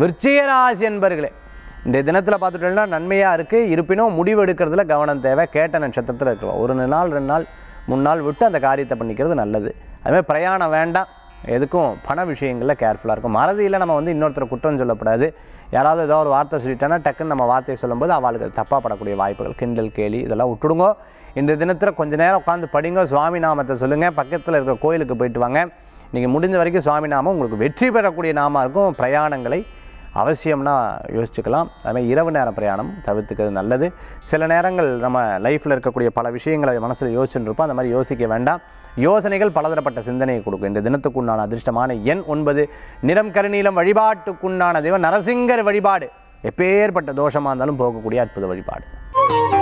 விருச்சிகராசி என்பர்களே இந்த தினத்தில் பார்த்துட்டோம்னா நன்மையாக இருக்குது இருப்பினும் முடிவு எடுக்கிறதுல கவனம் தேவை கேட்ட நட்சத்திரத்தில் இருக்கலாம் ஒரு நாள் ரெண்டு நாள் மூணு நாள் விட்டு அந்த காரியத்தை பண்ணிக்கிறது நல்லது அதுமாதிரி பிரயாணம் வேண்டாம் எதுக்கும் பண விஷயங்களில் கேர்ஃபுல்லாக இருக்கும் மறதியில் நம்ம வந்து இன்னொருத்தர் குற்றம் சொல்லப்படாது யாராவது ஏதோ ஒரு வார்த்தை சொல்லிட்டோன்னா டக்குன்னு நம்ம வார்த்தையை சொல்லும்போது அவளுக்கு தப்பாக படக்கூடிய வாய்ப்புகள் கிண்டல் கேலி இதெல்லாம் விட்டுடுங்க இந்த தினத்தில் கொஞ்சம் நேரம் உட்காந்து படிங்க சுவாமி நாமத்தை சொல்லுங்கள் பக்கத்தில் இருக்கிற கோயிலுக்கு போயிட்டு வாங்க நீங்கள் முடிஞ்ச வரைக்கும் சுவாமி நாமம் உங்களுக்கு வெற்றி பெறக்கூடிய நாமாக இருக்கும் பிரயாணங்களை அவசியம்னா யோசிச்சுக்கலாம் அதுமாதிரி இரவு நேர பிரயாணம் தவிர்த்துக்கிறது நல்லது சில நேரங்கள் நம்ம லைஃப்பில் இருக்கக்கூடிய பல விஷயங்களை மனசில் யோசிச்சுருப்போம் அந்த மாதிரி யோசிக்க வேண்டாம் யோசனைகள் பலதரப்பட்ட சிந்தனையை கொடுக்கும் இந்த தினத்துக்குண்டான அதிர்ஷ்டமான எண் ஒன்பது நிறம் கருணீலம் வழிபாட்டுக்குண்டான தெய்வம் நரசிங்கர் வழிபாடு எப்பேற்பட்ட தோஷமாக இருந்தாலும் போகக்கூடிய அற்புத வழிபாடு